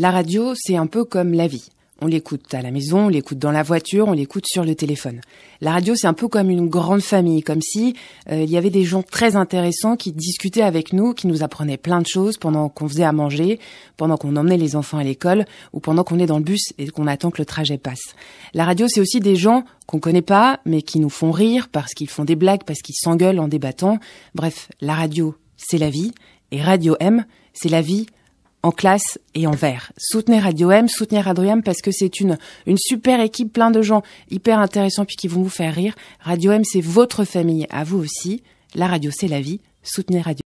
La radio, c'est un peu comme la vie. On l'écoute à la maison, on l'écoute dans la voiture, on l'écoute sur le téléphone. La radio, c'est un peu comme une grande famille, comme si euh, il y avait des gens très intéressants qui discutaient avec nous, qui nous apprenaient plein de choses pendant qu'on faisait à manger, pendant qu'on emmenait les enfants à l'école ou pendant qu'on est dans le bus et qu'on attend que le trajet passe. La radio, c'est aussi des gens qu'on connaît pas mais qui nous font rire parce qu'ils font des blagues, parce qu'ils s'engueulent en débattant. Bref, la radio, c'est la vie et Radio M, c'est la vie en classe et en vert. Soutenez Radio M, soutenir Radio M parce que c'est une, une super équipe, plein de gens hyper intéressants puis qui vont vous faire rire. Radio M, c'est votre famille, à vous aussi. La radio, c'est la vie. Soutenez Radio